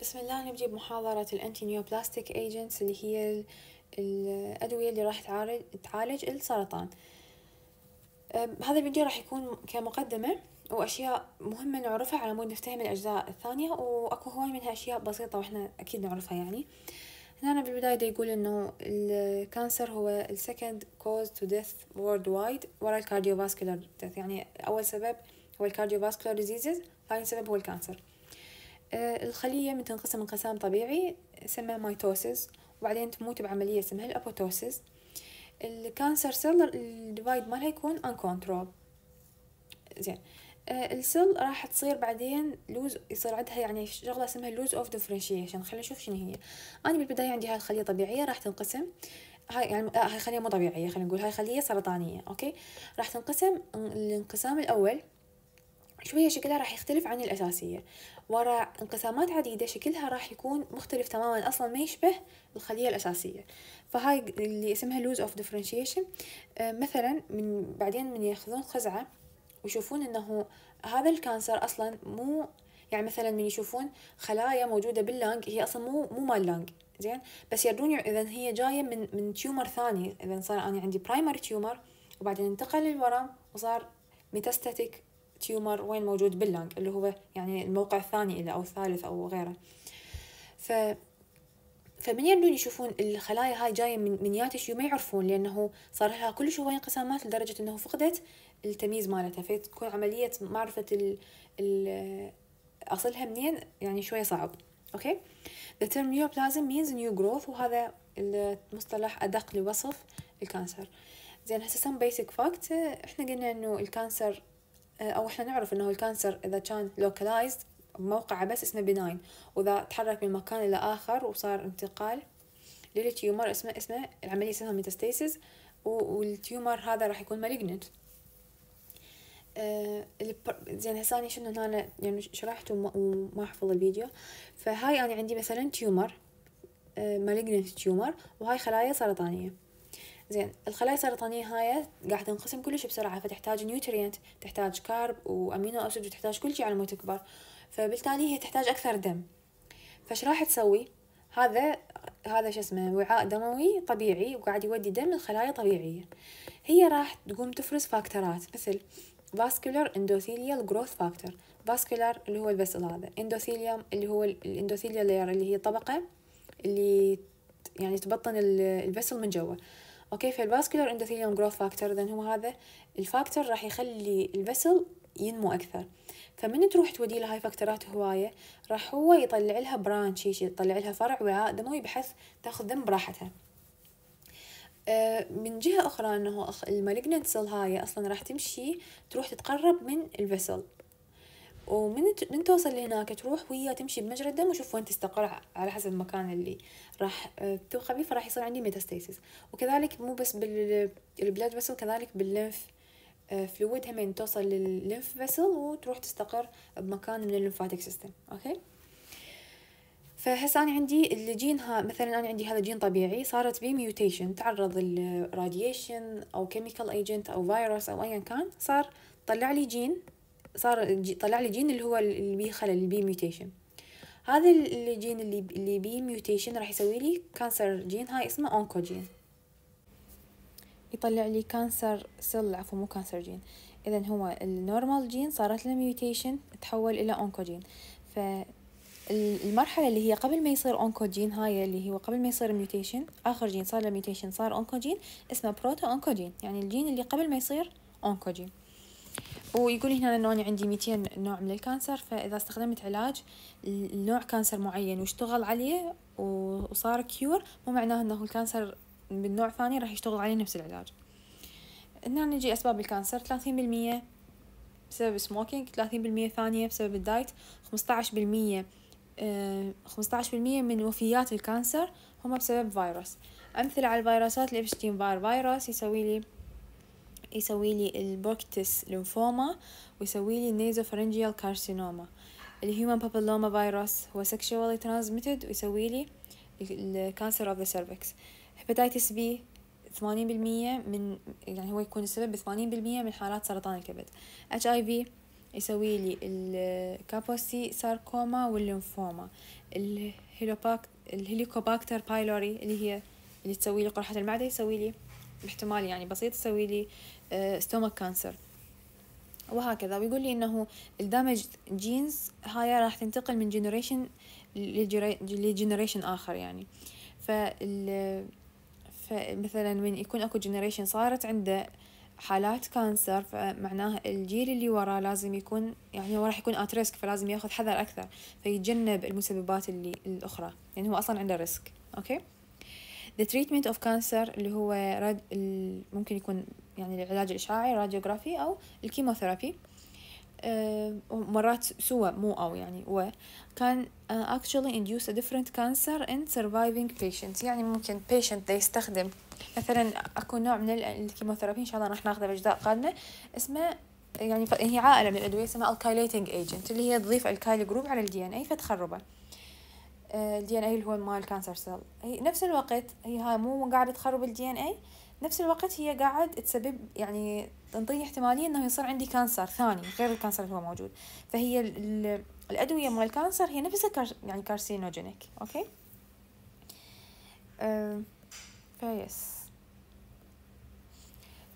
بسم الله نبدي بمحاضرة الانتي نيوبلاستيك ايجنتس اللي هي الأدوية اللي راح تعالج, تعالج السرطان هذا الفيديو راح يكون كمقدمة وأشياء مهمة نعرفها على مود نفتهم الأجزاء الثانية وأكو هواي منها أشياء بسيطة وإحنا أكيد نعرفها يعني هنا بالبداية دا يقول إنه الكانسر هو ال second cause to death worldwide ورا الكارديوفاسكولار death يعني أول سبب هو فاسكولار diseases ثاني سبب هو الكانسر آه، الخلية من تنقسم انقسام طبيعي سماه ميتوسيس وبعدين تموت بعملية اسمها الأبوتوسيس الكانسر سيل الديفايد مالها يكون uncontrolled زين آه، السيل راح تصير بعدين لوز يصير عندها يعني شغله اسمها لوز اوف ديفرنشيشن خلينا نشوف شنو هي انا بالبدايه عندي هاي الخليه طبيعيه راح تنقسم هاي يعني آه، هاي خليه مو طبيعيه خلينا نقول هاي خليه سرطانيه اوكي راح تنقسم الانقسام الاول شويه شكلها راح يختلف عن الاساسيه وراء انقسامات عديدة شكلها راح يكون مختلف تماما أصلا ما يشبه الخلية الأساسية فهاي اللي اسمها لوز اوف differentiation آه، مثلا من بعدين من ياخذون خزعة ويشوفون انه هذا الكانسر اصلا مو يعني مثلا من يشوفون خلايا موجوده باللانج هي اصلا مو مو مال لانج زين بس يردون اذا هي جايه من من تيومر ثاني اذا صار انا عندي برايمر تيومر وبعدين انتقل للورم وصار ميتاستاتيك تيومر وين موجود باللنج اللي هو يعني الموقع الثاني إلى أو الثالث أو غيره ف فمن يبدون يشوفون الخلايا هاي جاية من من ياتش ما يعرفون لأنه صار لها كلش هواي انقسامات لدرجة أنه فقدت التمييز مالتها فتكون عملية معرفة ال ال أصلها منين يعني شوية صعب أوكي The term neoplasm means new growth وهذا المصطلح أدق لوصف الكانسر زين هسه some basic fact احنا قلنا انه الكانسر آه، او احنا نعرف انه الكانسر اذا كان لوكلايزد موقعه بس اسمه بناين واذا تحرك من مكان الى اخر وصار انتقال للتيومر اسمه اسمه العمليه اسمها ميتاستاسيس والتيومر هذا راح يكون مالجنت آه، زين هسه انا شنو هنا يعني شرحت وما احفظ الفيديو فهاي انا عندي مثلا تيومر مالجنت تيومر وهاي خلايا سرطانيه زين الخلايا السرطانية هاي قاعدة تنقسم كلش بسرعة فتحتاج نيوترينت تحتاج كارب وأمينو أسيد وتحتاج كل شيء على ما تكبر فبالتالي هي تحتاج أكثر دم فش راح تسوي هذا هذا شو اسمه وعاء دموي طبيعي وقاعد يودي دم لخلايا طبيعية هي راح تقوم تفرز فاكتورات مثل فاسكولار اندوثيليال جروث فاكتور فاسكولار اللي هو البسل هذا اندوثيليوم اللي هو الاندوثيليا لاير اللي هي طبقة اللي يعني تبطن البسل من جوا اوكي فالفاسكولار اندوثيليوم جروث فاكتور اذا هو هذا الفاكتور راح يخلي البسل ينمو اكثر فمن تروح تودي له هاي فاكتورات هوايه راح هو يطلع لها برانش يطلع لها فرع وعاء دموي بحيث تاخذ دم براحتها آه، من جهة أخرى أنه المالجنت سيل هاي أصلا راح تمشي تروح تتقرب من الفسل ومن من توصل لهناك تروح وياه تمشي بمجرى الدم وشوف وين تستقر على حسب المكان اللي راح آه، تبقى بيه فراح يصير عندي ميتاستيسيس وكذلك مو بس بالبلاد فيسل كذلك باللنف فلويد همين توصل للنف فيسل وتروح تستقر بمكان من الليمفاتيك سيستم اوكي فهسه انا عندي الجين ها مثلا انا عندي هذا جين طبيعي صارت بيه ميوتيشن تعرض للراديشن او كيميكال ايجنت او فيروس او ايا كان صار طلع لي جين صار طلع لي جين اللي هو اللي بيه خلل اللي بيه ميوتيشن هذا الجين اللي اللي بيه ميوتيشن راح يسوي لي كانسر جين هاي اسمه اونكوجين يطلع لي كانسر سيل عفوا مو كانسر جين اذا هو النورمال جين صارت له ميوتيشن تحول الى اونكوجين ف المرحلة اللي هي قبل ما يصير اونكوجين هاي اللي هو قبل ما يصير ميوتيشن اخر جين صار له ميوتيشن صار اونكوجين اسمه بروتو اونكوجين يعني الجين اللي قبل ما يصير اونكوجين ويقول هنا انه انا عندي 200 نوع من الكانسر فاذا استخدمت علاج لنوع كانسر معين واشتغل عليه وصار كيور مو معناه انه الكانسر من نوع ثاني راح يشتغل عليه نفس العلاج هنا نجي اسباب الكانسر 30% بسبب سموكينج 30% ثانية بسبب الدايت 15% 15% آه، من وفيات الكانسر هم بسبب فيروس أمثلة على الفيروسات الإبشتين فاير فيروس يسوي لي يسوي لي البوكتس لنفوما ويسوي لي نيزوفرنجيال كارسينوما الهيومن بابلوما فيروس هو سكشوالي ترانزميتد ويسوي لي الكانسر اوف ذا سيرفكس هيباتيتس بي 80% من يعني هو يكون السبب ب 80% من حالات سرطان الكبد اتش اي في يسوي لي الكابوسي ساركوما واللنفوما الهيلوباك الهيليكوباكتر بايلوري اللي هي اللي تسوي لي قرحة المعدة يسوي لي احتمال يعني بسيط تسوي لي ستومك آه، كانسر وهكذا ويقول لي انه الدامج جينز هاي راح تنتقل من جنريشن لجنريشن اخر يعني فال فمثلا من يكون اكو جنريشن صارت عنده حالات كانسر فمعناها الجيل اللي وراه لازم يكون يعني هو راح يكون ات ريسك فلازم ياخذ حذر اكثر فيتجنب المسببات اللي الاخرى لان يعني هو اصلا عنده ريسك اوكي the treatment of cancer اللي هو راد ممكن يكون يعني العلاج الإشعاعي راديوغرافي أو الكيموثيرابي آه، مرات سوى مو أو يعني و كان آه، actually induce a different cancer in surviving patients يعني ممكن patient ده يستخدم مثلا أكو نوع من الكيموثيرابي إن شاء الله راح ناخذه بأجزاء قادمة اسمه يعني هي عائلة من الأدوية اسمها alkylating agent اللي هي تضيف الكايل جروب على الدي ان اي فتخربه الدي ان اي اللي هو مال كانسر سيل هي نفس الوقت هي هاي مو قاعده تخرب الدي ان اي نفس الوقت هي قاعد تسبب يعني تنطيني احتماليه انه يصير عندي كانسر ثاني غير الكانسر اللي هو موجود فهي ال الادويه مال الكانسر هي نفسها كار يعني كارسينوجينيك اوكي أه فيس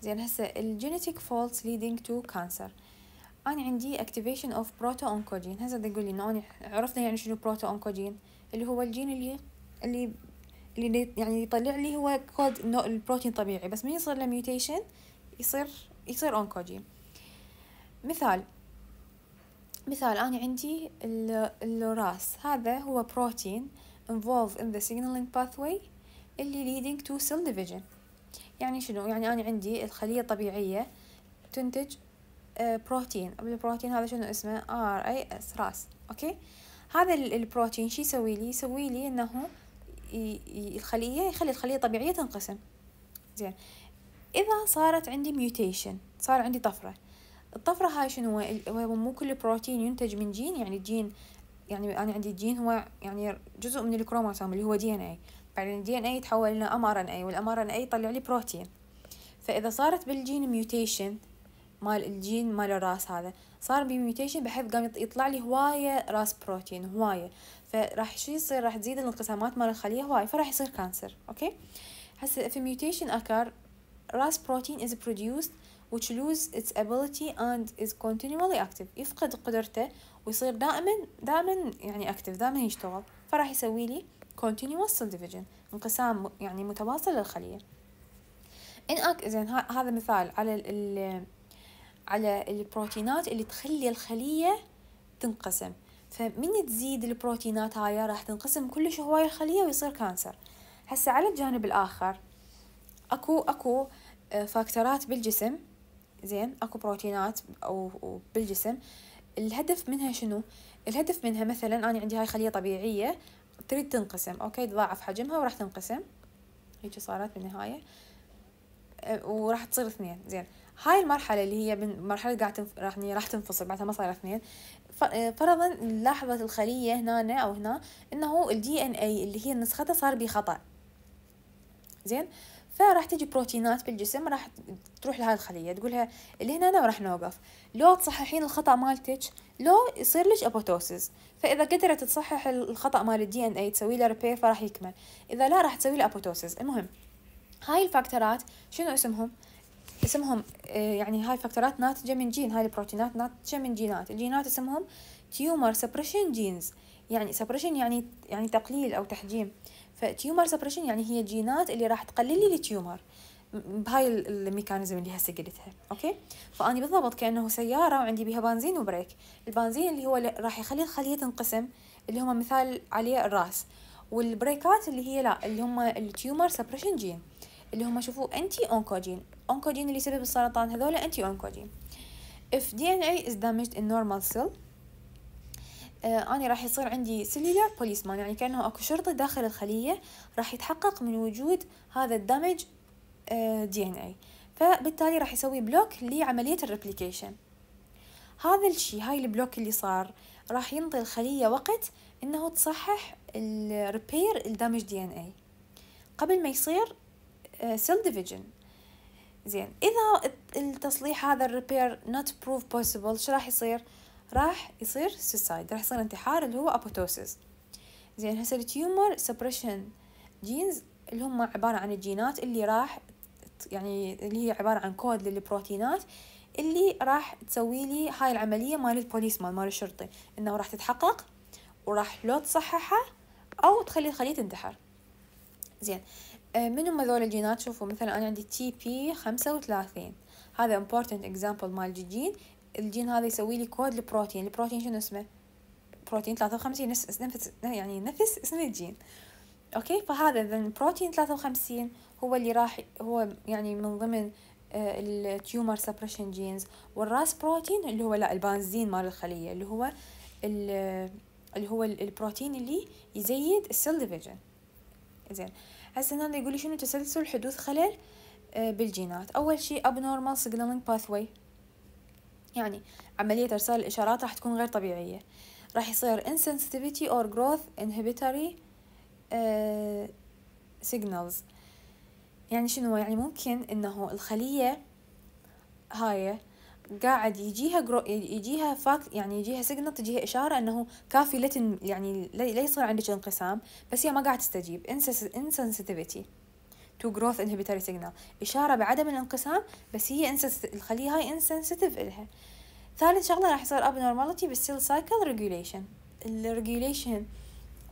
زين هسه الجينيتيك فولتس ليدنج تو كانسر انا عندي اكتيفيشن اوف بروتو اونكوجين هسه تقول لي انه انا عرفنا يعني شنو بروتو اونكوجين اللي هو الجين اللي اللي اللي يعني يطلع لي هو كود انه البروتين طبيعي بس من يصير له ميوتيشن يصير يصير اونكوجين مثال مثال انا عندي الراس هذا هو بروتين involved in the signaling pathway اللي leading to cell division يعني شنو يعني انا عندي الخليه الطبيعيه تنتج بروتين آه، البروتين هذا شنو اسمه RAS راس اوكي هذا البروتين شو يسوي لي يسوي لي انه الخليه يخلي الخليه الطبيعيه تنقسم زين اذا صارت عندي ميوتيشن صار عندي طفره الطفره هاي شنو هو مو كل بروتين ينتج من جين يعني الجين يعني انا عندي الجين هو يعني جزء من الكروموسوم اللي هو دي ان اي بعدين الدي ان اي يتحول الى ام ار ان اي والام ار ان اي يطلع لي بروتين فاذا صارت بالجين ميوتيشن مال الجين مال الراس هذا صار بي ميوتيشن بحيث قام يطلع لي هوايه راس بروتين هوايه فراح شو يصير راح تزيد الانقسامات مال الخليه هوايه فراح يصير كانسر اوكي هسه في ميوتيشن اكر راس بروتين is produced which lose its ability and is continually active يفقد قدرته ويصير دائما دائما يعني active دائما يشتغل فراح يسوي لي continuous cell division انقسام يعني متواصل للخلية إن أك... زين هذا مثال على ال على البروتينات اللي تخلي الخلية تنقسم فمن تزيد البروتينات هاي راح تنقسم كلش هواي الخلية ويصير كانسر هسا على الجانب الآخر أكو أكو آه، فاكتورات بالجسم زين أكو بروتينات أو بالجسم الهدف منها شنو الهدف منها مثلا أنا عندي هاي خلية طبيعية تريد تنقسم أوكي تضاعف حجمها وراح تنقسم هيجي صارت بالنهاية آه، وراح تصير اثنين زين هاي المرحلة اللي هي من مرحلة قاعدة تنف... راح يعني راح تنفصل بعدها ما صار اثنين آه، فرضا لاحظت الخلية هنا أو هنا إنه الدي إن إي اللي هي نسخته صار بيه خطأ زين فراح تجي بروتينات بالجسم راح تروح لهذه الخليه تقولها اللي هنا أنا راح نوقف لو تصححين الخطا مالتك لو يصير لك ابوتوسيس فاذا قدرت تصحح الخطا مال الدي ان اي تسوي له ريبير فراح يكمل اذا لا راح تسوي له ابوتوسيس المهم هاي الفاكتورات شنو اسمهم اسمهم آه، يعني هاي الفاكتورات ناتجة من جين هاي البروتينات ناتجة من جينات الجينات اسمهم تيومر سبريشن جينز يعني سبريشن يعني يعني تقليل أو تحجيم فتيومر سبريشن يعني هي جينات اللي راح تقلل لي التيومر بهاي الميكانيزم اللي هسه قلتها اوكي فاني بالضبط كانه سياره وعندي بها بنزين وبريك البنزين اللي هو راح يخلي الخليه تنقسم اللي هم مثال عليه الراس والبريكات اللي هي لا اللي هم التيومر سبريشن جين اللي هم شوفوا انتي اونكوجين الأونكوجين اللي يسبب السرطان هذولا انتي اونكوجين if DNA is damaged in normal cell آه، أنا راح يصير عندي سيلولار بوليسمان يعني كأنه أكو شرطي داخل الخلية راح يتحقق من وجود هذا الدمج آه دي ان اي فبالتالي راح يسوي بلوك لعملية الريبليكيشن هذا الشي هاي البلوك اللي صار راح ينطي الخلية وقت انه تصحح الريبير الدمج دي ان اي قبل ما يصير سيل آه، ديفيجن زين اذا التصليح هذا الريبير نوت بروف بوسيبل شو راح يصير راح يصير سوسايد راح يصير انتحار اللي هو ابوتوسيس زين هسه التيومر سبريشن جينز اللي هم عبارة عن الجينات اللي راح يعني اللي هي عبارة عن كود للبروتينات اللي راح تسوي لي هاي العملية مال البوليس مال مال الشرطي انه راح تتحقق وراح لو تصححها او تخلي الخليه تنتحر زين آه، من هم هذول الجينات شوفوا مثلا أنا عندي تي بي خمسة وثلاثين هذا امبورتنت اكزامبل مال الجين الجين هذا يسوي لي كود لبروتين البروتين شنو اسمه بروتين ثلاثة وخمسين نفس نفس يعني نفس اسم الجين اوكي فهذا اذا بروتين ثلاثة وخمسين هو اللي راح هو يعني من ضمن التيومر سبريشن جينز والراس بروتين اللي هو لا البنزين مال الخليه اللي هو اللي هو البروتين اللي يزيد السيل ديفيجن زين هسه هنا يقول لي شنو تسلسل حدوث خلل آه، بالجينات اول شيء abnormal signaling pathway يعني عملية ارسال الاشارات راح تكون غير طبيعية راح يصير insensitivity or growth inhibitory آه، signals يعني شنو يعني ممكن انه الخلية هاي قاعد يجيها جرو يجيها فاك يعني يجيها سيجنال تجيها اشاره انه كافي لا يعني لا يصير عندك انقسام بس هي ما قاعد تستجيب انسنسيتيفيتي تو جروث انهبيتوري سيجنال اشاره بعدم الانقسام بس هي الخليه هاي انسنسيتيف الها ثالث شغله راح يصير اب نورماليتي بالسيل سايكل ريجوليشن الريجوليشن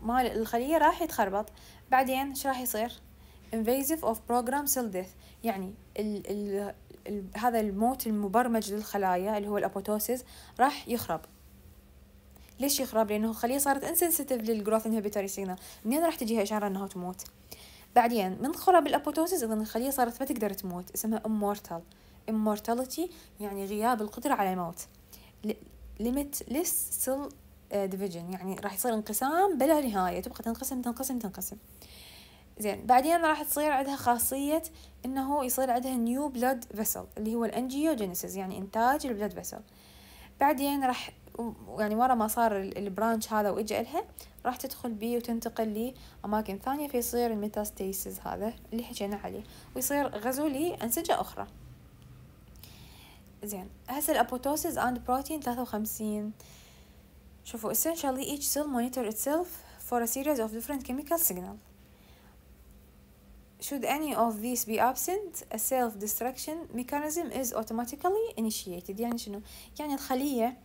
مال الخليه راح يتخربط بعدين ايش راح يصير invasive of program cell death يعني ال ال هذا الموت المبرمج للخلايا اللي هو الابوتوسيس راح يخرب ليش يخرب لانه الخليه صارت انسنسيتيف للجروث انهبيتوري سيجنال منين راح تجيها اشاره انها تموت بعدين من خراب الابوتوسيس اذا الخليه صارت ما تقدر تموت اسمها امورتال immortality يعني غياب القدره على الموت limitless cell uh, division يعني راح يصير انقسام بلا نهايه تبقى تنقسم تنقسم تنقسم زين بعدين راح تصير عندها خاصية انه يصير عندها نيو بلود فيسل اللي هو الانجيوجينيسيس يعني انتاج البلود فيسل بعدين راح يعني ورا ما صار البرانش هذا واجا لها راح تدخل بيه وتنتقل لأماكن ثانية فيصير الميتاستيسيس هذا اللي حكينا عليه ويصير غزو لأنسجة أخرى زين هسه الأبوتوسيس أند بروتين ثلاثة وخمسين شوفوا essentially each cell monitor itself for a series of different chemical signals Should any of these be absent, a self-destruction mechanism is automatically initiated. يعني شنو؟ يعني الخلية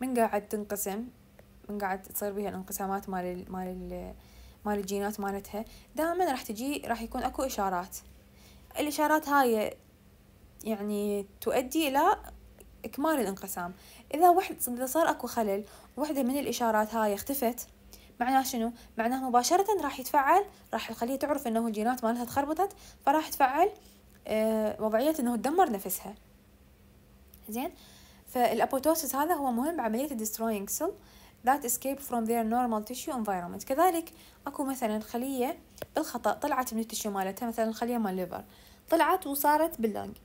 من قاعد تنقسم من قاعد تصير بها الانقسامات مال ال مال ال مال الجينات مالتها دائما راح تجي راح يكون اكو اشارات الاشارات هاي يعني تؤدي الى اكمال الانقسام اذا واحد اذا صار اكو خلل وحده من الاشارات هاي اختفت معناه شنو معناه مباشرة راح يتفعل راح الخلية تعرف انه الجينات مالها تخربطت فراح تفعل آه، وضعية انه تدمر نفسها زين فالابوتوسيس هذا هو مهم بعملية destroying سيل that escape from their normal tissue environment كذلك اكو مثلا خلية بالخطأ طلعت من التشيو مالتها مثلا الخلية مال ليفر طلعت وصارت باللنج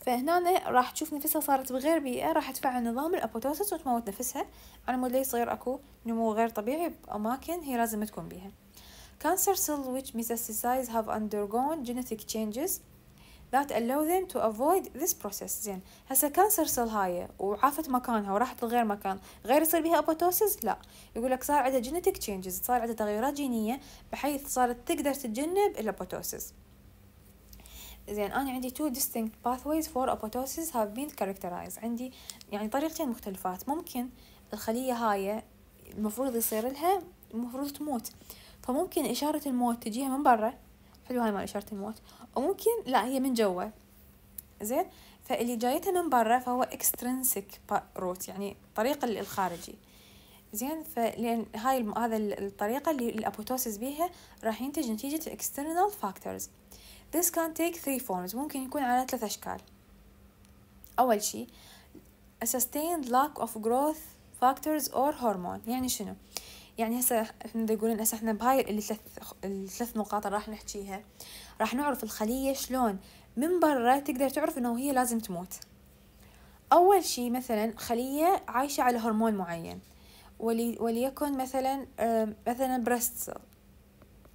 فهنا راح تشوف نفسها صارت بغير بيئة راح تفعل نظام الأبوتوسس وتموت نفسها على مود يصير أكو نمو غير طبيعي بأماكن هي لازم تكون بيها Cancer cells which metastasize have undergone genetic changes that allow them to avoid this process زين هسه كانسر سيل هاي وعافت مكانها وراحت لغير مكان غير يصير بها ابوتوسيس لا يقول لك صار عندها جينيتك تشينجز صار عندها تغيرات جينيه بحيث صارت تقدر تتجنب الابوتوسيس زين أنا عندي two distinct pathways for apoptosis have been characterized عندي يعني طريقتين مختلفات ممكن الخلية هاي المفروض يصير لها المفروض تموت فممكن إشارة الموت تجيها من برا حلو هاي مال إشارة الموت وممكن لا هي من جوا زين فاللي جايتها من برا فهو extrinsic route يعني طريق الخارجي زين فلان هاي هذا الطريقة اللي الأبوتوسيس بيها راح ينتج نتيجة external factors This can take three forms ممكن يكون على ثلاث أشكال أول شي a sustained lack of growth factors or hormone يعني شنو؟ يعني هسه احنا يقولون هسه احنا بهاي الثلاث الثلاث نقاط اللي راح نحكيها راح نعرف الخلية شلون من برا تقدر تعرف انه هي لازم تموت اول شي مثلا خلية عايشة على هرمون معين ولي وليكن مثلا آه، مثلا بريست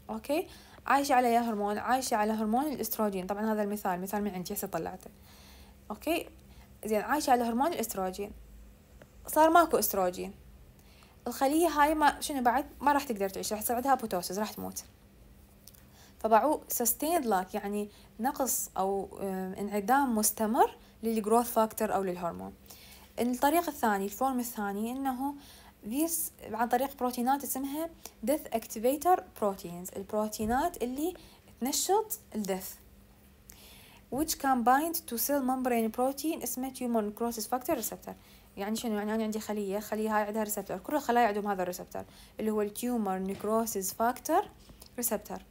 اوكي عايشة على يا هرمون عايشة على هرمون الاستروجين طبعا هذا المثال مثال من عندي هسه طلعته اوكي زين عايشة على هرمون الاستروجين صار ماكو استروجين الخلية هاي ما شنو بعد ما راح تقدر تعيش راح تصير عندها أبوتوسز راح تموت فباعوه سستيند لاك يعني نقص أو انعدام مستمر للجروث فاكتور أو للهرمون الطريقة الثانية الفورم الثاني إنه فيس عن طريق بروتينات اسمها ديث اكتيفيتر بروتينز البروتينات اللي تنشط الدث which can bind to cell membrane protein اسمه tumor necrosis factor receptor يعني شنو يعني انا عندي خليه خليه هاي عندها ريسبتور كل الخلايا عندهم هذا الريسبتور اللي هو التيومر نيكروسيس فاكتور ريسبتر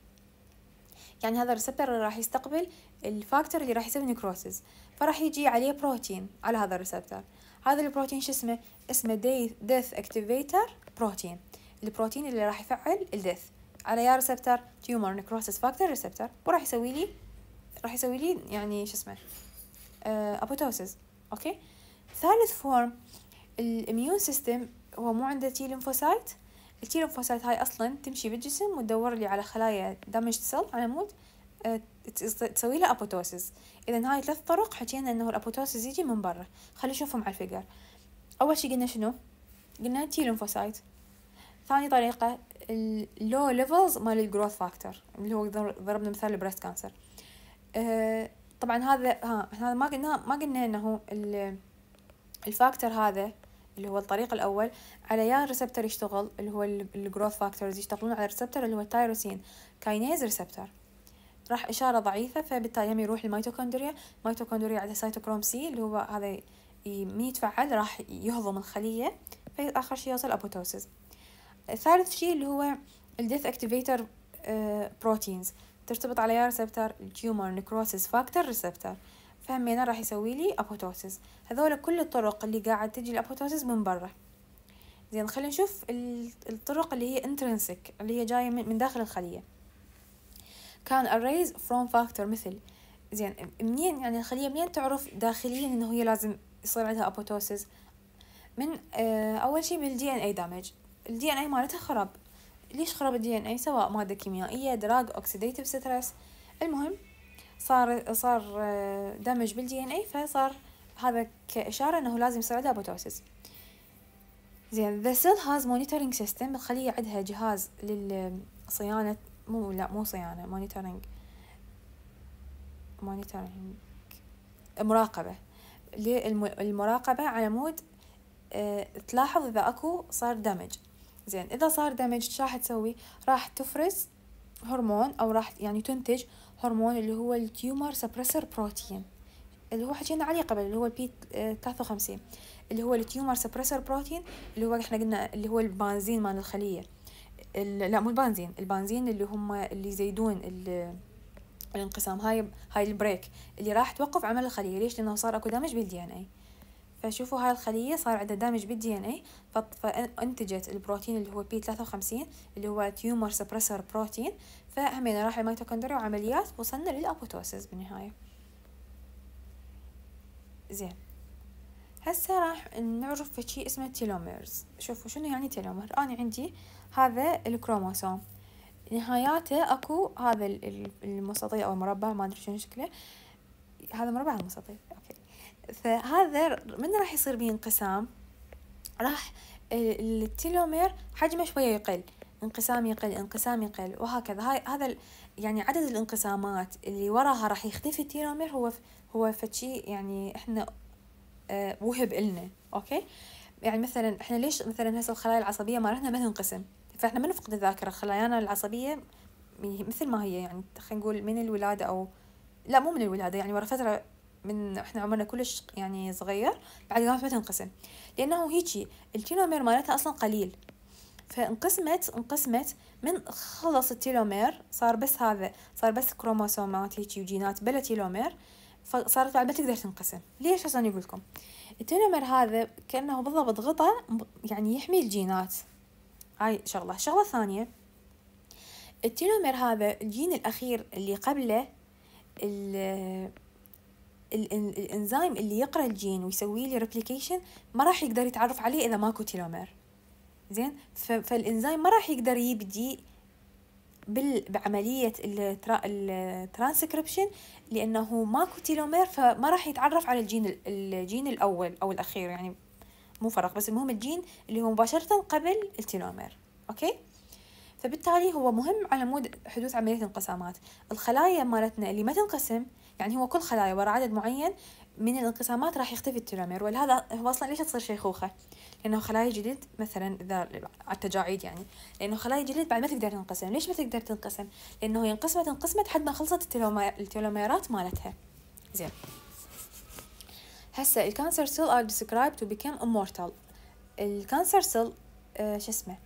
يعني هذا الريسبتور اللي راح يستقبل الفاكتور اللي راح يسوي نيكروسيس فراح يجي عليه بروتين على هذا الريسبتور هذا البروتين شو اسمه اسمه دي ديث اكتيفيتر بروتين البروتين اللي راح يفعل الديث على يا ريسبتر تيومر نكروسس فاكتور ريسبتر وراح يسوي لي راح يسوي لي يعني شو اسمه ابوتوسيس آه، اوكي ثالث فورم الاميون سيستم هو مو عنده تي لمفوسايت التي لمفوسايت هاي اصلا تمشي بالجسم وتدور لي على خلايا دامج سيل على مود آه، تسوي له ابوتوسيس اذا هاي ثلاث طرق حكينا انه الابوتوسيس يجي من برا خلينا نشوفهم على الفيجر اول شي قلنا شنو قلنا تي لنفوسايت ثاني طريقة اللو ليفلز مال الجروث فاكتور اللي هو ضربنا مثال البريست كانسر أه طبعا هذا ها هذا ما قلنا ما قلنا انه الفاكتور هذا اللي هو الطريق الاول على يا ريسبتر يشتغل اللي هو الجروث فاكتورز يشتغلون على ريسبتر اللي هو التايروسين كاينيز ريسبتر راح إشارة ضعيفة فبالتالي يم يروح للميتوكوندريا الميتوكوندريا على سيتوكروم سي اللي هو هذا من يتفعل راح يهضم الخلية في آخر شيء يوصل أبوتوسيس ثالث شيء اللي هو الديث اكتيفيتر بروتينز ترتبط عليها ريسبتر تيومر نكروسيس فاكتور ريسبتر فهمينا راح يسوي لي ابوتوسيس هذول كل الطرق اللي قاعد تجي الابوتوسيس من برا زين خلينا نشوف الطرق اللي هي انترنسك اللي هي جايه من داخل الخليه كان arrays from factor مثل زين منين يعني الخلية منين تعرف داخليا إنه هي لازم يصير عندها apoptosis من آه، أول شي بالدي إن أي دامج الدي إن أي مالتها خرب ليش خرب الدي إن أي سواء مادة كيميائية دراج أوكسيديتيف ستريس المهم صار صار دمج بالدي ان اي فصار هذا كإشارة انه لازم يصير عندها ابوتوسيس زين the cell has monitoring system الخلية عندها جهاز للصيانة مو لا مو صيانة مونيتورينج مونيتورينج مراقبة المراقبة على مود اه تلاحظ إذا أكو صار دمج زين إذا صار دمج شو راح تسوي راح تفرز هرمون أو راح يعني تنتج هرمون اللي هو التيومر سبريسر بروتين اللي هو حكينا عليه قبل اللي هو البي 53 اللي هو التيومر سبريسر بروتين اللي هو احنا قلنا اللي هو البنزين مال الخليه لا مو البنزين البنزين اللي هم اللي يزيدون الانقسام هاي هاي البريك اللي راح توقف عمل الخليه ليش لانه صار اكو دامج بالدي ان اي فشوفوا هاي الخلية صار عندها دامج بالدي ان اي فانتجت البروتين اللي هو بي 53 اللي هو تيومر سبريسر بروتين فهمين راح الميتوكوندريا وعمليات وصلنا للابوتوسيس بالنهاية زين هسه راح نعرف شيء اسمه تيلوميرز شوفوا شنو يعني تيلومير انا عندي هذا الكروموسوم نهاياته اكو هذا المستطيل او المربع ما ادري شنو شكله هذا مربع المستطيل اوكي فهذا من راح يصير بيه انقسام راح التيلومير حجمه شويه يقل انقسام يقل انقسام يقل وهكذا هاي هذا يعني عدد الانقسامات اللي وراها راح يختفي التيلومير هو هو فشي يعني احنا آه، وهب إلنا أوكي يعني مثلا إحنا ليش مثلا هسه الخلايا العصبية مالتنا ما تنقسم فإحنا ما نفقد الذاكرة خلايانا العصبية مثل ما هي يعني خلينا نقول من الولادة أو لا مو من الولادة يعني ورا فترة من احنا عمرنا كلش يعني صغير بعد ما تنقسم لانه هيجي التيلومير مالتها اصلا قليل فانقسمت انقسمت من خلص التيلومير صار بس هذا صار بس كروموسومات هيجي وجينات بلا تيلومير فصارت ما تقدر تنقسم ليش أصلا يقول لكم التنمر هذا كأنه بالضبط غطاء يعني يحمي الجينات هاي شغلة شغله ثانيه التلومير هذا الجين الأخير اللي قبله ال ال ال الانزيم اللي يقرا الجين ويسوي لي ريبليكيشن ما راح يقدر يتعرف عليه اذا ماكو تيلومير زين فالانزيم ما راح يقدر يبدي بعملية الترانسكريبشن لانه ماكو تيلومير فما راح يتعرف على الجين الجين الاول او الاخير يعني مو فرق بس المهم الجين اللي هو مباشره قبل التيلومير اوكي فبالتالي هو مهم على مود حدوث عمليه انقسامات الخلايا مالتنا اللي ما تنقسم يعني هو كل خلايا ورا عدد معين من الانقسامات راح يختفي التلومير ولهذا هو أصلا ليش تصير شيخوخة لأنه خلايا جديد مثلا إذا التجاعيد يعني لأنه خلايا جديد بعد ما تقدر تنقسم ليش ما تقدر تنقسم لأنه هي انقسمت انقسمت حد ما خلصت التلوميرات مالتها زين هسه الكانسر سيل are described to become immortal الكانسر آه، سيل شو اسمه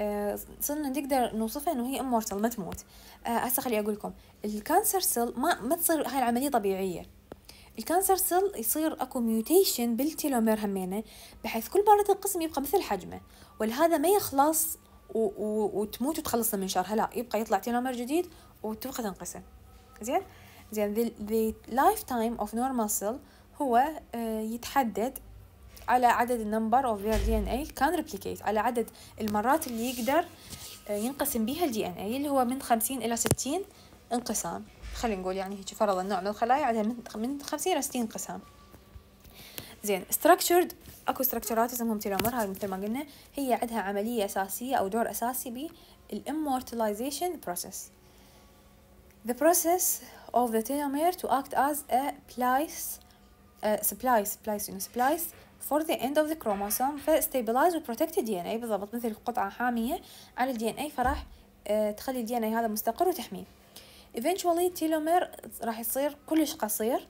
آه، صرنا نقدر نوصفها انه هي امورتال ما تموت آه، هسه خليني خلي اقول لكم الكانسر سيل ما ما تصير هاي العمليه طبيعيه الكانسر سيل يصير اكو ميوتيشن بالتيلومير همينة بحيث كل مرة القسم يبقى مثل حجمه ولهذا ما يخلص و... و... وتموت وتخلص من شرها لا يبقى يطلع تيلومير جديد وتبقى تنقسم زين زين the, لايف lifetime of normal سيل هو آه، يتحدد على عدد النمبر اوف their DNA كان ريبليكيت على عدد المرات اللي يقدر آه، ينقسم بيها الدي ان اي اللي هو من 50 الى 60 انقسام خلينا نقول يعني هيك فرضا نوع من الخلايا عندها من من 50 ل 60 قسم زين ستراكشرد اكو ستراكشرات اسمهم تيلومر هاي مثل ما قلنا هي عندها عمليه اساسيه او دور اساسي بالامورتلايزيشن بروسيس The process of the telomere to act as a place uh, splice splice you know, splice for the end of the chromosome فستابلايز وبروتكت الدي ان اي بالضبط مثل قطعه حاميه على الدي ان اي فراح uh, تخلي الدي ان اي هذا مستقر وتحميه eventually تيلومير راح يصير كلش قصير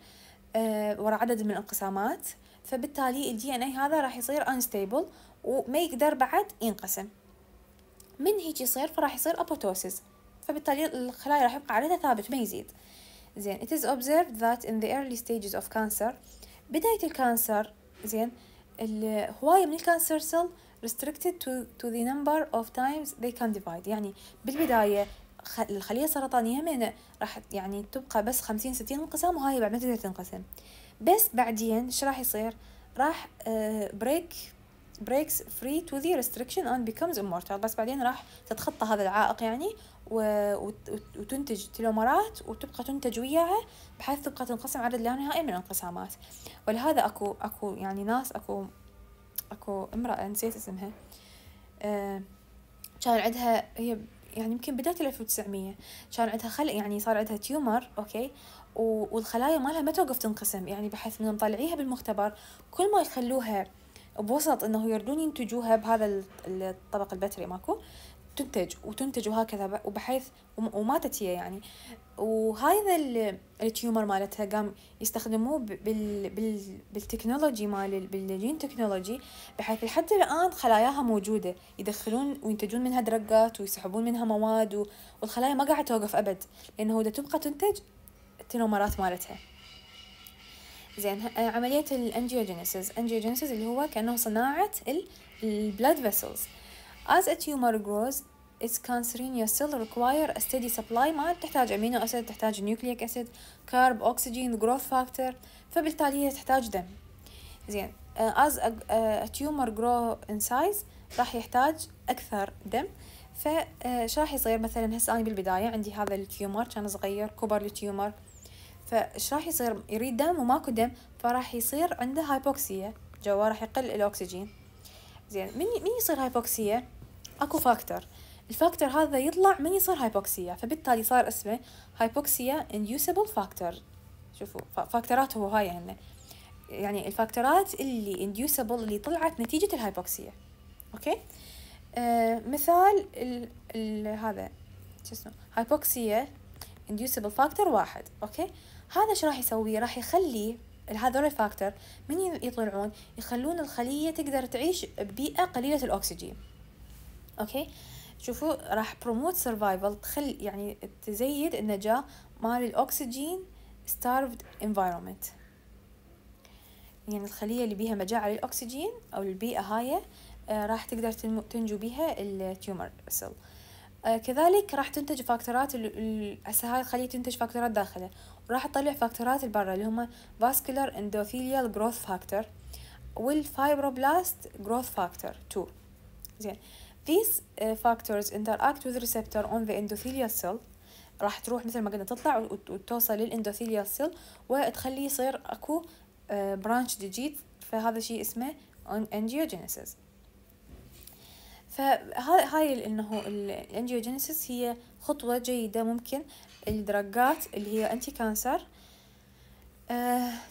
آه، ورا عدد من الانقسامات فبالتالي الدي ان اي هذا راح يصير unstable وما يقدر بعد ينقسم من هيك يصير فراح يصير ابوتوسيس فبالتالي الخلايا راح يبقى عددها ثابت ما يزيد زين it is observed that in the early stages of cancer بداية الكانسر زين هواية من الكانسر سيل restricted to, to the number of times they can divide يعني بالبداية الخلية السرطانية من راح يعني تبقى بس خمسين ستين انقسام وهاي بعد ما تقدر تنقسم بس بعدين شو راح يصير راح بريك آه، breaks free to the restriction and becomes immortal بس بعدين راح تتخطى هذا العائق يعني وتنتج تلومرات وتبقى تنتج وياها بحيث تبقى تنقسم عدد لا نهائي من الانقسامات ولهذا اكو اكو يعني ناس اكو اكو امرأة نسيت اسمها أه كان عندها هي يعني يمكن بداية الـ 1900 كان عندها خلق يعني صار عندها تيومر أوكي والخلايا مالها ما توقف تنقسم يعني بحيث إنهم مطلعيها بالمختبر كل ما يخلوها بوسط إنه يردون ينتجوها بهذا الطبق البتري ماكو تنتج وتنتج وهكذا وبحيث وماتت هي يعني وهذا التيومر مالتها قام يستخدموه بال بال بالتكنولوجي مال بالجين تكنولوجي بحيث لحد الان خلاياها موجوده يدخلون وينتجون منها درقات ويسحبون منها مواد والخلايا ما قاعده توقف ابد لانه دا تبقى تنتج التنومرات مالتها زين آه، عملية الانجيوجينيسيس انجيوجينيسيس اللي هو كأنه صناعة البلاد فيسلز as a tumor grows is cancerina cell require a steady supply ما بتحتاج امينو اسيد تحتاج نيوكليك اسيد كارب اوكسجين جروث فاكتور فبالتالي هي تحتاج دم زين از تيومر جرو ان سايز راح يحتاج اكثر دم فش آه، راح يصير مثلا هسه انا بالبدايه عندي هذا التيومر كان صغير كبر التيومر فش راح يصير يريد دم وماكو دم فراح يصير عنده هايبوكسيا جوا راح يقل الاكسجين زين من من يصير هايبوكسيا اكو فاكتور الفاكتور هذا يطلع من يصير هايبوكسيا فبالتالي صار اسمه هايبوكسيا inducible فاكتور شوفوا فاكتورات هو هاي هنا يعني. يعني الفاكتورات اللي inducible اللي طلعت نتيجة الهايبوكسيا اوكي آه مثال ال ال هذا شو اسمه هايبوكسيا inducible فاكتور واحد اوكي هذا شو راح يسوي راح يخلي هذول الفاكتور من يطلعون يخلون الخلية تقدر تعيش ببيئة قليلة الأكسجين أوكي شوفوا راح بروموت سرفايفل تخل يعني تزيد النجاة مال الأكسجين starved environment يعني الخلية اللي بيها مجاعة للأكسجين أو البيئة هاي آه، راح تقدر تنجو بيها التيومر سيل آه، كذلك راح تنتج فاكتورات هسه هاي الخلية تنتج فاكتورات داخلة وراح تطلع فاكتورات البرة اللي هما فاسكولار اندوثيليال جروث فاكتور والفايبروبلاست جروث فاكتور 2 زين These uh, factors interact with receptor on the endothelial cell راح تروح مثل ما قلنا تطلع وتوصل للاندوثيليال سيل وتخليه يصير اكو برانش آه، ديجيت فهذا شيء اسمه انجيوجينيسيس فهاي انه الانجيوجينيسيس هي خطوه جيده ممكن الدرجات اللي هي انتي آه، كانسر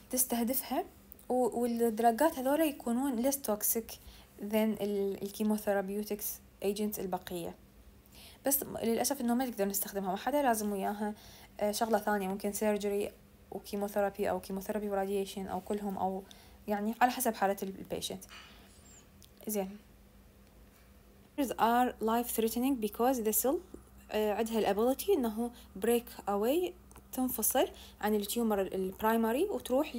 تستهدفها والدرجات هذول يكونون less toxic than الكيموثيرابيوتكس الايجنتس البقيه بس للاسف انه ما نقدر نستخدمها وحدة لازم وياها آه، شغله ثانيه ممكن سيرجري وكيموثيرابي او كيموثيرابي وراديشن او كلهم او يعني على حسب حاله البيشنت زين are life threatening because the cell آه، عندها الابيلتي انه break away تنفصل عن التيومر البرايمري وتروح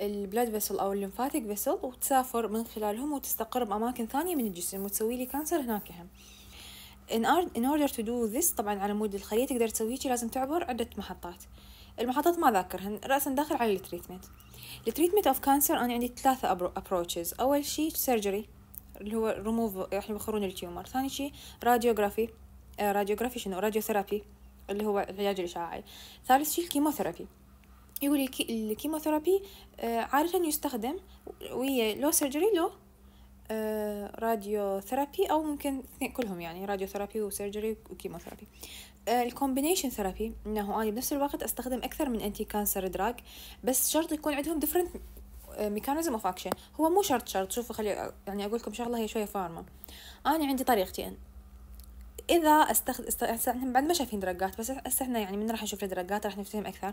البلاد فيسل أو الليمفاتيك فيسل وتسافر من خلالهم وتستقر بأماكن ثانية من الجسم وتسوي لي كانسر هناك هم يعني. in order to do this طبعا على مود الخلية تقدر تسوي شيء لازم تعبر عدة محطات المحطات ما ذاكرهن رأسا داخل على التريتمنت التريتمنت اوف كانسر انا عندي ثلاثة ابروتشز اول شي سيرجري اللي هو ريموف يعني يبخرون التيومر ثاني شي راديوغرافي آه، راديوغرافي شنو راديوثيرابي اللي هو العلاج الإشعاعي ثالث شيء الكيموثيرابي يقول الكيموثيرابي آه، عادة يستخدم ويا لو سيرجري لو راديو ثيرابي او ممكن كلهم يعني راديو ثيرابي وسيرجري وكيموثيرابي آه، الكومبينيشن ثيرابي انه انا بنفس الوقت استخدم اكثر من انتي كانسر دراج بس شرط يكون عندهم ديفرنت ميكانيزم اوف اكشن هو مو شرط شرط شوفوا خلي يعني اقول لكم شغله هي شويه فارما انا عندي طريقتين اذا استخدم استخدم بعد ما شايفين درجات بس هسه احنا يعني من راح نشوف الدرجات راح نفتهم اكثر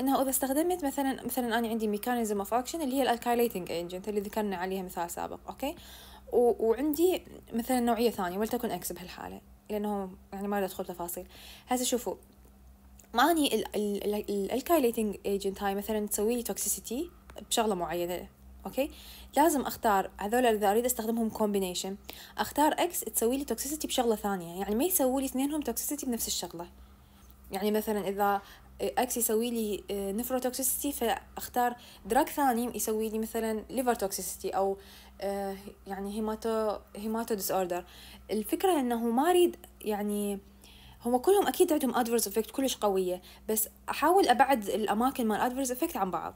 انه اذا استخدمت مثلا مثلا انا عندي ميكانيزم اوف اكشن اللي هي الالكايليتنج ايجنت اللي ذكرنا عليها مثال سابق اوكي و... وعندي مثلا نوعيه ثانيه ولتكن اكس بهالحاله لانه يعني ما اريد ادخل تفاصيل هسه شوفوا معني الالكايليتنج ايجنت هاي مثلا تسوي لي توكسيسيتي بشغله معينه اوكي لازم اختار هذول اذا اريد استخدمهم كومبينيشن اختار اكس تسوي لي توكسيسيتي بشغله ثانيه يعني ما يسوي لي اثنينهم توكسيسيتي بنفس الشغله يعني مثلا اذا اكس يسوي لي نفروتوكسيسيتي آه، فاختار دراج ثاني يسوي لي مثلا ليفر توكسيسيتي او آه، يعني هيماتو هيماتو ديس اوردر الفكره انه ما اريد يعني هم كلهم اكيد عندهم ادفيرس افكت كلش قويه بس احاول ابعد الاماكن مال ادفيرس افكت عن بعض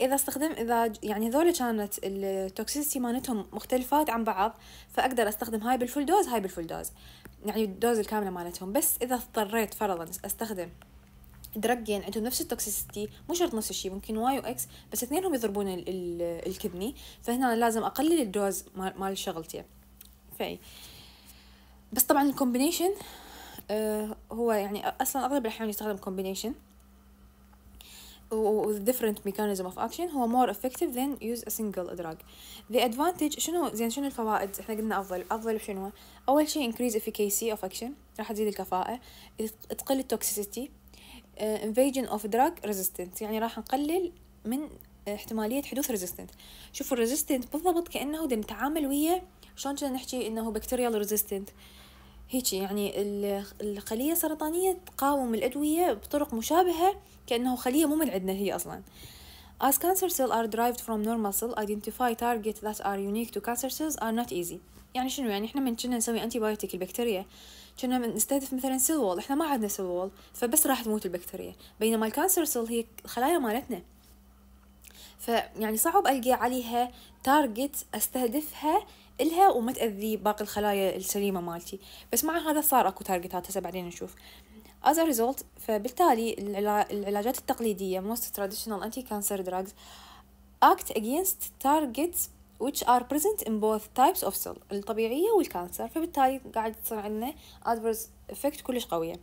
اذا استخدم اذا يعني هذول كانت التوكسيسيتي مالتهم مختلفات عن بعض فاقدر استخدم هاي بالفول دوز هاي بالفول دوز يعني الدوز الكامله مالتهم بس اذا اضطريت فرضا استخدم درجين يعني عندهم نفس التوكسيسيتي مو شرط نفس الشيء ممكن واي واكس بس اثنينهم يضربون ال ال الكدني فهنا لازم اقلل الدوز مال, شغلتي فاي بس طبعا الكومبينيشن آه هو يعني اصلا اغلب الاحيان يستخدم كومبينيشن with different mechanism of action هو more effective than use a single drug. The advantage شنو زين شنو الفوائد؟ احنا قلنا أفضل، أفضل بشنو؟ أول شيء increase efficacy of action راح تزيد الكفاءة، تقل التوكسيسيتي، uh, invasion of drug resistance يعني راح نقلل من احتمالية حدوث resistant. شوفوا resistant بالضبط كأنه دا نتعامل ويا شلون كنا نحكي إنه بكتيريال resistant هيجي يعني الخلية السرطانية تقاوم الأدوية بطرق مشابهة كأنه خلية مو من عندنا هي أصلا As cancer cells are derived from normal cell, identify targets that are unique to cancer cells are not easy. يعني شنو يعني احنا من كنا نسوي انتي بايوتيك البكتيريا كنا نستهدف مثلا سيل وول احنا ما عندنا سيل وول فبس راح تموت البكتيريا بينما الكانسر سيل هي خلايا مالتنا فيعني صعب القى عليها تارجت استهدفها الها وما تاذي باقي الخلايا السليمه مالتي بس مع هذا صار اكو تارجتات هسه بعدين نشوف As a result فبالتالي العلاجات التقليدية most traditional anti-cancer drugs act against targets which are present in both types of cell الطبيعية والكانسر فبالتالي قاعد تصير عندنا adverse effect كلش قوية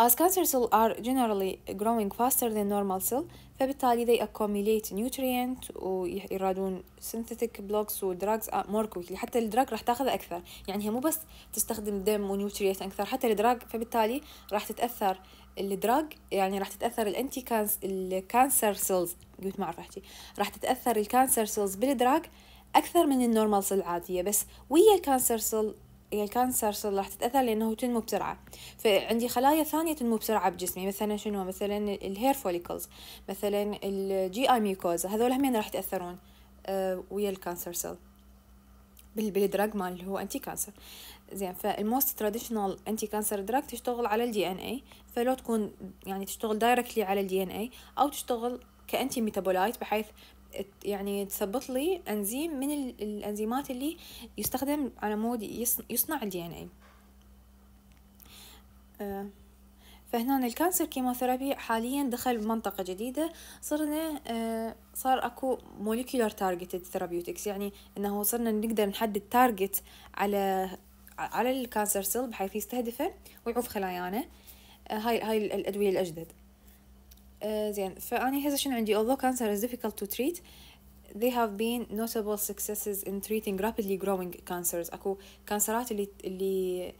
As cancer cells are generally growing faster than normal cell فبالتالي they accumulate nutrient ويرادون synthetic blocks و drugs آه، more quickly حتى الدراج راح تاخذ أكثر يعني هي مو بس تستخدم دم ونيوتريات أكثر حتى الدراج فبالتالي راح تتأثر الدراج يعني راح تتأثر الأنتي كانس الكانسر سيلز قلت ما أعرف أحكي راح تتأثر الكانسر سيلز بالدراج أكثر من النورمال سيل العادية بس ويا الكانسر سيل هي الكانسر راح تتأثر لأنه تنمو بسرعة فعندي خلايا ثانية تنمو بسرعة بجسمي مثلا شنو مثلا الهير فوليكلز مثلا الجي آي ميكوزا هذول همين راح يتأثرون آه، ويا الكانسر سيل بالدراج مال اللي هو انتي كانسر زين فالموست تراديشنال انتي كانسر دراج تشتغل على الدي ان اي فلو تكون يعني تشتغل دايركتلي على الدي ان اي او تشتغل كانتي ميتابولايت بحيث يعني تثبط لي أنزيم من الأنزيمات اللي يستخدم على مود يصنع الدي ان آه، اي فهنا الكانسر كيموثيرابي حاليا دخل بمنطقة جديدة صرنا آه، صار اكو موليكولار تارجتد ثيرابيوتكس يعني انه صرنا نقدر نحدد تارجت على على الكانسر سيل بحيث يستهدفه ويعوف خلايانه آه، هاي هاي الادويه الاجدد آه، زين فأنا هسه شنو عندي although cancer is difficult to treat they have been notable successes in treating rapidly growing cancers اكو كانسرات اللي اللي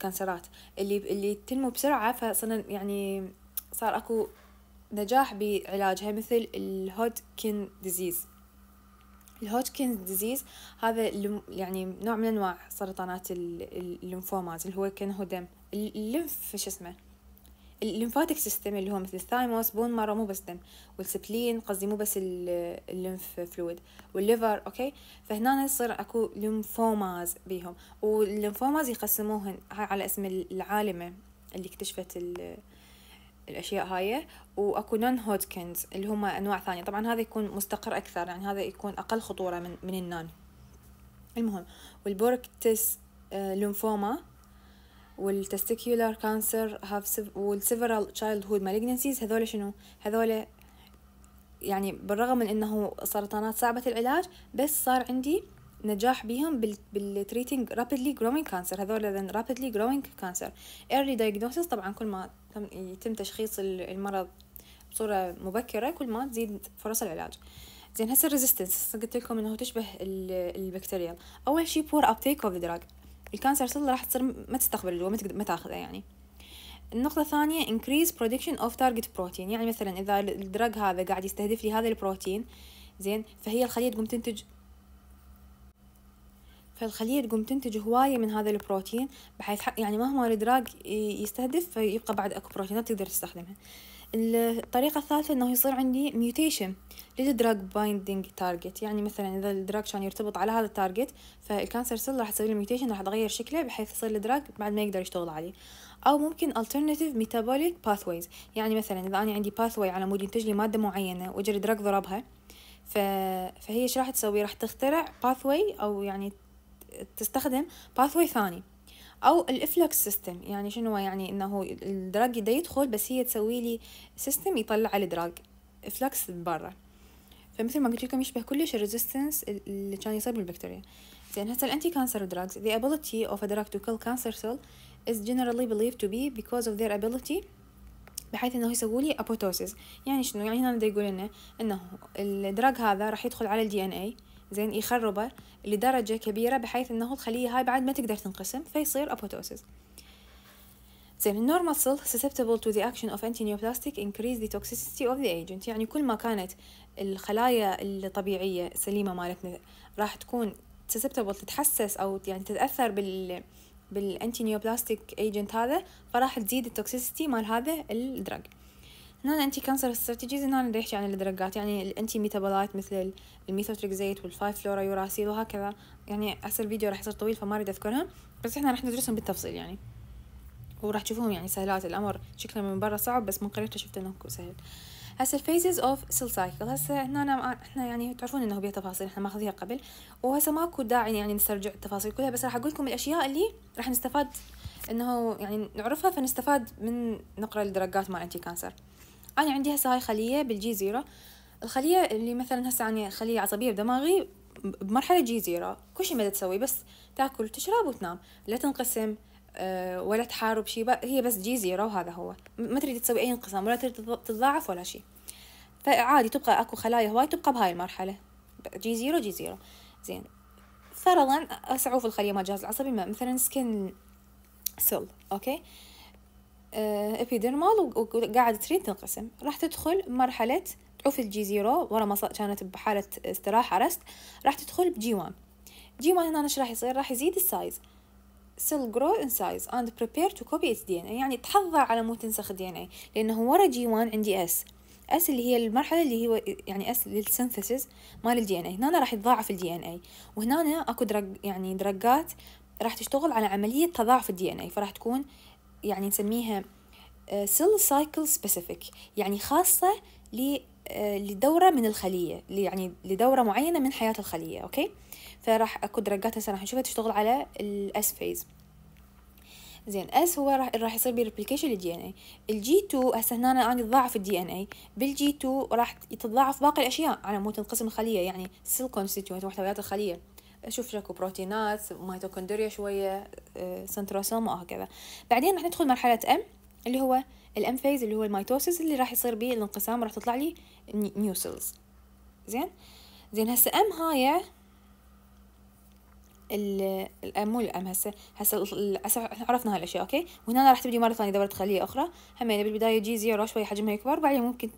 كانسرات اللي اللي تنمو بسرعة فصرنا يعني صار اكو نجاح بعلاجها مثل الهودكن ديزيز الهودكن ديزيز هذا يعني نوع من انواع سرطانات الليمفومات اللي هو كان هو دم الليمف شو اسمه الليمفاتيك سيستم اللي هو مثل الثايموس بون مارو مو بس دم والسبلين قصدي مو بس الليمف فلويد والليفر اوكي فهنا يصير اكو ليمفوماز بيهم والليمفوماز يقسموهن هاي على اسم العالمه اللي اكتشفت الاشياء هاي واكو نون هودكنز اللي هم انواع ثانيه طبعا هذا يكون مستقر اكثر يعني هذا يكون اقل خطوره من من النان المهم والبوركتس ليمفوما آه، والتستيكيولار كانسر هاف والسيفرال هود مالجنسيز هذول شنو هذول يعني بالرغم من انه سرطانات صعبة العلاج بس صار عندي نجاح بيهم بالتريتنج رابيدلي جروينج كانسر هذول ذن رابيدلي جروينج كانسر ايرلي دايجنوستس طبعا كل ما يتم تشخيص المرض بصورة مبكرة كل ما تزيد فرص العلاج زين هسه الريزيستنس قلت لكم انه تشبه البكتيريا اول شيء بور ابتيك اوف دراج الكانسر سيل راح تصير ما تستقبل الوجبه ما تاخذه يعني النقطة الثانية increase production of target protein يعني مثلا إذا الدرج هذا قاعد يستهدف لي هذا البروتين زين فهي الخلية تقوم تنتج فالخلية تقوم تنتج هواية من هذا البروتين بحيث يعني مهما الدراج يستهدف فيبقى بعد اكو بروتينات تقدر تستخدمها الطريقة الثالثة انه يصير عندي ميوتيشن للدراج بايندينج تارجت يعني مثلا اذا الدراج كان يرتبط على هذا التارجت فالكانسر سيل راح تسوي له ميوتيشن راح تغير شكله بحيث يصير الدراج بعد ما يقدر يشتغل عليه او ممكن alternative ميتابوليك باثويز يعني مثلا اذا انا عندي باثوي على مود ينتج لي مادة معينة واجري دراج ضربها ف... فهي ايش راح تسوي راح تخترع باثوي او يعني تستخدم باثوي ثاني او الافلكس سيستم يعني شنو يعني انه الدراج ده يدخل بس هي تسوي لي سيستم يطلع الدراج افلكس برا فمثل ما قلت لكم يشبه كلش الريزيستنس اللي كان يصير بالبكتيريا زين هسه الانتي كانسر دراجز the ability of a drug to kill cancer سيل is generally believed to be because of their ability بحيث انه يسوي لي ابوتوسيس يعني شنو يعني هنا بده يقول لنا انه الدراج هذا راح يدخل على الدي ان اي زين يخربه لدرجة كبيرة بحيث انه الخلية هاي بعد ما تقدر تنقسم فيصير أبوتوسيس زين النورمال cell susceptible to the action of antineoplastic increase the toxicity of the agent يعني كل ما كانت الخلايا الطبيعية السليمة مالتنا راح تكون susceptible تتحسس أو يعني تتأثر بال بالانتي نيوبلاستيك ايجنت هذا فراح تزيد التوكسيسيتي مال هذا الدرج هنا انتي كانسر استراتيجيز هنا اللي رحتي عن الدرجات يعني الانتي يعني ميتابولايت مثل الميثوتريكزيت والفايف فلورا يوراسيل وهكذا يعني هسه الفيديو راح يصير طويل فما اريد اذكرها بس احنا راح ندرسهم بالتفصيل يعني وراح تشوفوهم يعني سهلات الامر شكله من برا صعب بس من قريب شفت انه سهل هسه الفيزز اوف سيل سايكل هسه هنا أنا احنا يعني تعرفون انه بيها تفاصيل احنا ماخذيها قبل وهسه ماكو داعي يعني نسترجع التفاصيل كلها بس راح اقول لكم الاشياء اللي راح نستفاد انه يعني نعرفها فنستفاد من نقرا الدرجات مال انتي كانسر انا عندي هسه هاي خليه بالجي زيرو الخليه اللي مثلا هسه انا خليه عصبيه بدماغي بمرحله جي زيرو كل شيء ما تسوي بس تاكل وتشرب وتنام لا تنقسم آه، ولا تحارب شيء هي بس جي زيرو وهذا هو ما تريد تسوي اي انقسام ولا تريد تتضاعف ولا شيء فعادي تبقى اكو خلايا هواي تبقى بهاي المرحله جي زيرو جي زيرو زين فرضا اسعوف الخليه مال الجهاز العصبي مثلا سكن سيل اوكي ابيدرمال آه، وقاعد تريد تنقسم راح تدخل مرحلة تعوف الجي زيرو ورا ما كانت بحالة استراحة رست راح تدخل بجي وان جي وان هنا ايش راح يصير راح يزيد السايز ان سايز اند بريبير تو كوبي اتس دي ان اي يعني تحضر على مو تنسخ الدي ان اي لانه ورا جي وان عندي اس اس اللي هي المرحله اللي هو يعني اس للسنثسيس مال الدي ان اي هنا راح يتضاعف الدي ان اي وهنا اكو درج يعني درجات راح تشتغل على عمليه تضاعف الدي ان اي فراح تكون يعني نسميها سيل سايكل سبيسيفيك يعني خاصة آه، لدورة من الخلية يعني لدورة معينة من حياة الخلية أوكي فراح أكو درجات هسه راح نشوفها تشتغل على الاس فيز زين اس هو راح راح يصير بريبليكيشن للدي ان اي الجي 2 هسه هنا انا تضاعف الدي ان اي بالجي 2 راح تتضاعف باقي الاشياء على مود تنقسم الخليه يعني سيل كونستيتيوينت محتويات الخليه اشوف لك بروتينات ميتوكوندريا شويه آه، سنتروسوم وهكذا بعدين راح ندخل مرحله ام اللي هو الام فيز اللي هو الميتوسيس اللي راح يصير به الانقسام راح تطلع لي نيو سيلز زين زين هسه ام هاي الام مو الام هسه هسه عرفنا هالاشياء اوكي وهنا راح تبدي مره ثانيه دوره خليه اخرى هم يعني بالبدايه جي زيرو شوي حجمها يكبر بعدين ممكن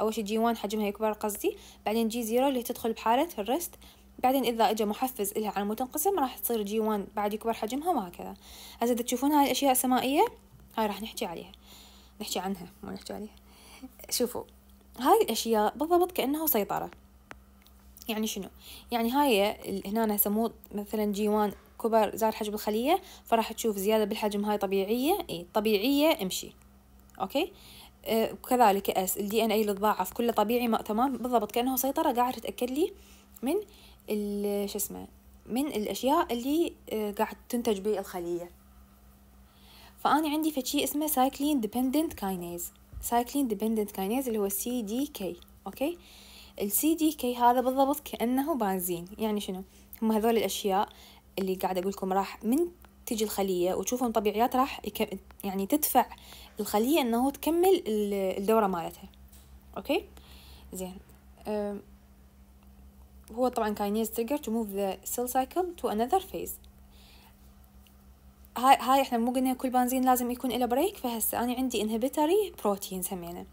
اول شيء جي 1 حجمها يكبر قصدي بعدين جي زيرو اللي تدخل بحاله الرست بعدين إذا اجى محفز إلها على مود تنقسم راح تصير جي 1 بعد يكبر حجمها وهكذا هسه تشوفون هاي الأشياء السمائية هاي راح نحكي عليها نحكي عنها مو نحكي عليها شوفوا هاي الأشياء بالضبط كأنها سيطرة يعني شنو يعني هاي هنا سموه مثلا جي 1 كبر زاد حجم الخلية فراح تشوف زيادة بالحجم هاي طبيعية اي طبيعية امشي اوكي وكذلك آه، كذلك اس الدي ان اي اللي تضاعف كله طبيعي ما تمام بالضبط كانه سيطره قاعد تتاكد لي من شو اسمه من الاشياء اللي آه، قاعد تنتج به الخليه فاني عندي فشي اسمه سايكلين ديبندنت كاينيز سايكلين ديبندنت كاينيز اللي هو سي دي كي اوكي السي دي كي هذا بالضبط كانه بنزين يعني شنو هم هذول الاشياء اللي قاعد اقول لكم راح من تجي الخليه وتشوفون طبيعيات راح يعني تدفع الخليه انه تكمل الدوره مالتها اوكي زين هو طبعا كاينيز تريجر تو موف ذا cell cycle تو انذر phase هاي هاي احنا مو قلنا كل بنزين لازم يكون له بريك فهسه انا عندي انهبيتوري بروتين سميناه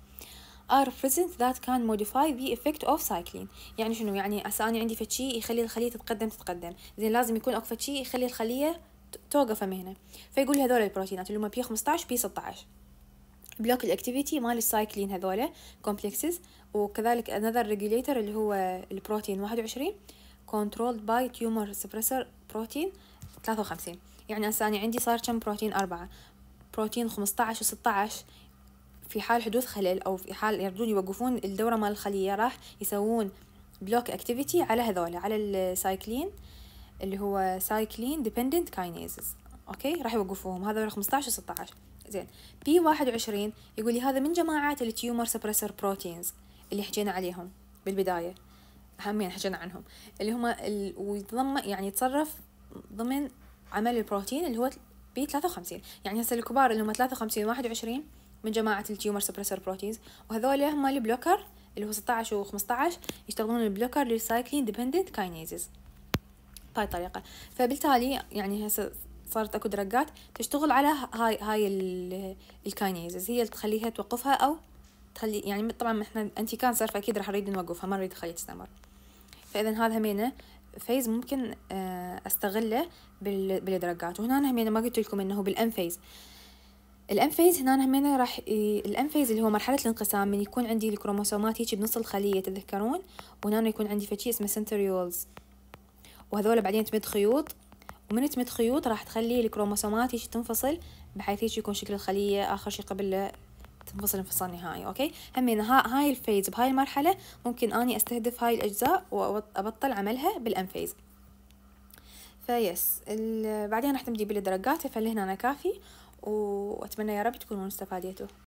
are present that can modify the effect of cycling يعني شنو يعني هسه انا عندي فشي يخلي الخليه تتقدم تتقدم زين لازم يكون اكو فشي يخلي الخليه توقف هنا فيقول هذول البروتينات اللي هم بي 15 بي 16 بلوك الاكتيفيتي مال السايكلين هذولا كومبلكسز وكذلك انذر ريجوليتر اللي هو البروتين 21 كنترول باي تيومر سبريسر بروتين 53 يعني هسه انا عندي صار كم بروتين أربعة بروتين 15 و16 في حال حدوث خلل او في حال يردون يوقفون الدوره مال الخليه راح يسوون بلوك اكتيفيتي على هذولا على السايكلين اللي هو سايكلين ديبندنت كاينيزز اوكي راح يوقفوهم هذول 15 و16 زين بي 21 يقول لي هذا من جماعة التيومر سبريسر بروتينز اللي حكينا عليهم بالبداية أهمين حكينا عنهم اللي هما ال... ويتضمن يعني يتصرف ضمن عمل البروتين اللي هو بي 53 يعني هسه الكبار اللي هم 53 21 من جماعة التيومر سبريسر بروتينز وهذول هم البلوكر اللي هو 16 و 15 يشتغلون البلوكر للسايكلين ديبندنت كاينيزز بهاي الطريقة فبالتالي يعني هسه صارت اكو درجات تشتغل على هاي هاي الكاينيزز هي اللي تخليها توقفها او تخلي يعني طبعا احنا انتي كانسر فاكيد راح نريد نوقفها ما نريد نخليها تستمر فاذا هذا همينه فيز ممكن آه، استغله بالدرجات وهنا همينه ما قلت لكم انه بالان فيز الام فيز هنا همينه راح الام فيز اللي هو مرحله الانقسام من يكون عندي الكروموسومات هيك بنص الخليه تذكرون وهنا يكون عندي فشي اسمه سنتريولز وهذول بعدين تمد خيوط ومن تمد خيوط راح تخلي الكروموسومات هيك تنفصل بحيث هيك يكون شكل الخلية آخر شي قبل لا تنفصل انفصال نهائي اوكي همين ها هاي الفيز بهاي المرحلة ممكن اني استهدف هاي الاجزاء وابطل عملها بالانفيز فيس بعدين راح تمدي بالدرجات فلهنا انا كافي واتمنى يا رب تكونوا استفاديتوا